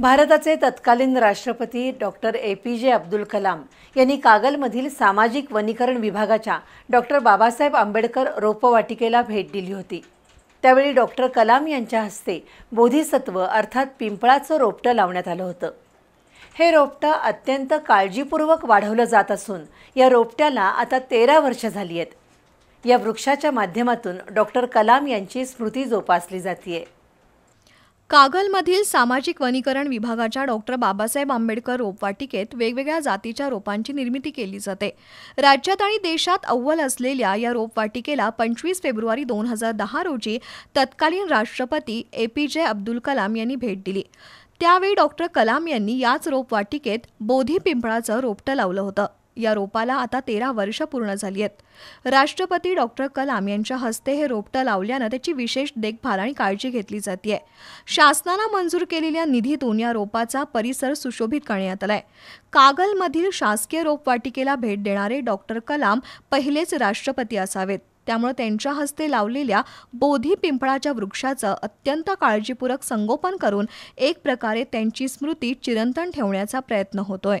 भारताचे तत्कालीन राष्ट्रपती डॉक्टर ए पी जे अब्दुल कलाम यांनी कागलमधील सामाजिक वनीकरण विभागाच्या डॉक्टर बाबासाहेब आंबेडकर रोपवाटिकेला भेट दिली होती त्यावेळी डॉक्टर कलाम यांच्या हस्ते बोधिसत्व अर्थात पिंपळाचं रोपटं लावण्यात आलं होतं हे रोपटं अत्यंत काळजीपूर्वक वाढवलं जात असून या रोपट्याला आता तेरा वर्ष झाली आहेत या वृक्षाच्या माध्यमातून डॉक्टर कलाम यांची स्मृती जोपासली जाते कागलमधील सामाजिक वनीकरण विभागाच्या डॉक्टर बाबासाहेब आंबेडकर रोपवाटिकेत वेगवेगळ्या जातीच्या रोपांची निर्मिती केली जाते राज्यात आणि देशात अव्वल असलेल्या या रोपवाटिकेला पंचवीस फेब्रुवारी दोन हजार दहा रोजी तत्कालीन राष्ट्रपती ए पी जे अब्दुल कलाम यांनी भेट दिली त्यावेळी डॉक्टर कलाम यांनी याच रोपवाटिकेत बोधी पिंपळाचं रोपटं लावलं होतं या रोपाला आता तेरा वर्ष पूर्ण झाली आहेत राष्ट्रपती डॉक्टर कलाम यांच्या हस्ते हे रोपटं लावल्यानं त्याची विशेष देखभाल आणि काळजी घेतली जाते शासनानं मंजूर केलेल्या निधीतून या रोपाचा परिसर सुशोभित करण्यात आलाय कागलमधील शासकीय रोपवाटिकेला भेट देणारे डॉक्टर कलाम पहिलेच राष्ट्रपती असावेत त्यामुळे त्यांच्या हस्ते लावलेल्या बोधी पिंपळाच्या वृक्षाचं अत्यंत काळजीपूरक संगोपन करून एक प्रकारे त्यांची स्मृती चिरंतन ठेवण्याचा प्रयत्न होतोय